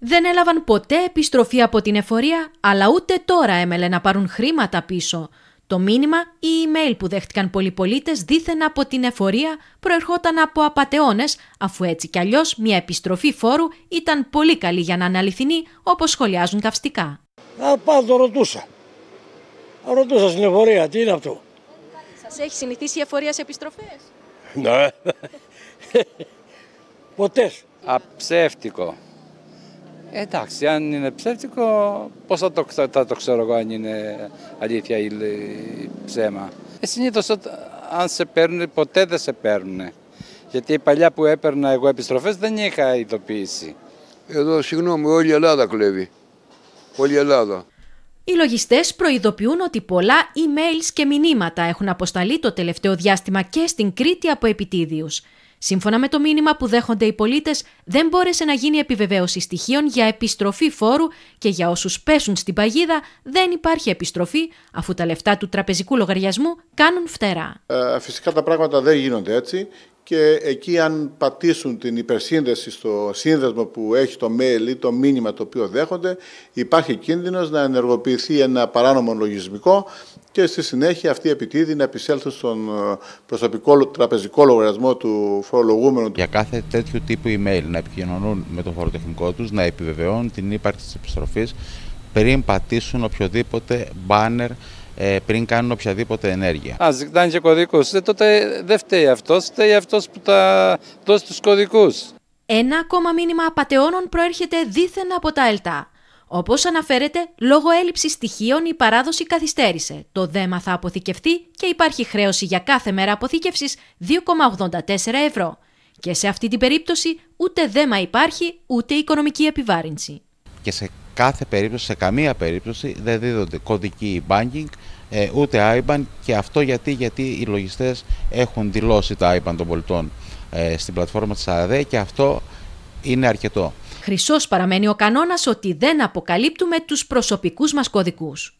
Δεν έλαβαν ποτέ επιστροφή από την εφορία, αλλά ούτε τώρα έμελε να πάρουν χρήματα πίσω. Το μήνυμα ή email που δέχτηκαν πολλοί πολίτες δίθεν από την εφορία προερχόταν από απαταιώνες, αφού έτσι κι αλλιώς μια επιστροφή φόρου ήταν πολύ καλή για να είναι αληθινή, όπως σχολιάζουν καυστικά. Α, το ρωτούσα. Ρωτούσα στην εφορία, τι είναι αυτό. Σας έχει συνηθίσει η εφορία σε επιστροφές. Ναι. Ποτές. Αψεύτικο. Ε, εντάξει, αν είναι ψεύτικο, πώς θα, το ξέρω εγώ αν είναι αλήθεια ή ψέμα. Ε, Συνήθως αν σε παίρνουν, ποτέ δεν σε παίρνουν. Γιατί παλιά που έπαιρνα εγώ επιστροφές δεν είχα ειδοποιήσει. Εδώ, συγγνώμη, όλη η Ελλάδα κλέβει. Όλη η Ελλάδα. Οι λογιστές προειδοποιούν ότι πολλά emails και μηνύματα έχουν αποσταλεί το τελευταίο διάστημα και στην Κρήτη από επιτίδιους. Σύμφωνα με το μήνυμα που δέχονται οι πολίτες, δεν μπόρεσε να γίνει επιβεβαίωση στοιχείων για επιστροφή φόρου και για όσους πέσουν στην παγίδα δεν υπάρχει επιστροφή, αφού τα λεφτά του τραπεζικού λογαριασμού κάνουν φτερά. Ε, φυσικά τα πράγματα δεν γίνονται έτσι και εκεί αν πατήσουν την υπερσύνδεση στο σύνδεσμο που έχει το mail ή το μήνυμα το οποίο δέχονται, υπάρχει κίνδυνος να ενεργοποιηθεί ένα παράνομο λογισμικό και στη συνέχεια αυτή η επιτίδη να επισέλθουν στον ε, προσωπικό τραπεζικό λογαριασμό του φορολογούμενου. Για κάθε τέτοιου τύπου email να επικοινωνούν με τον φοροτεχνικό τους, να επιβεβαιώνουν την ύπαρξη της επιστροφής πριν πατήσουν οποιοδήποτε banner ε, πριν κάνουν οποιαδήποτε ενέργεια. Α, ζητάνε και κωδικούς, ε, τότε δεν φταίει αυτός, φταίει αυτός που τα δώσει τους κωδικούς. Ένα ακόμα μήνυμα απαταιώνων προέρχεται δίθεν από τα ΕΛΤΑ. Όπως αναφέρεται, λόγω έλλειψης στοιχείων η παράδοση καθυστέρησε. Το δέμα θα αποθηκευτεί και υπάρχει χρέωση για κάθε μέρα αποθήκευσης 2,84 ευρώ. Και σε αυτή την περίπτωση ούτε δέμα υπάρχει ούτε οικονομική επιβάρυνση. Και σε κάθε περίπτωση, σε καμία περίπτωση δεν δίδονται κωδικοί banking ε, ούτε IBAN και αυτό γιατί, γιατί οι λογιστές έχουν δηλώσει τα IBAN των πολιτών ε, στην πλατφόρμα της ΑΔΕ και αυτό είναι αρκετό. Χρυσός παραμένει ο κανόνας ότι δεν αποκαλύπτουμε τους προσωπικούς μας κωδικούς.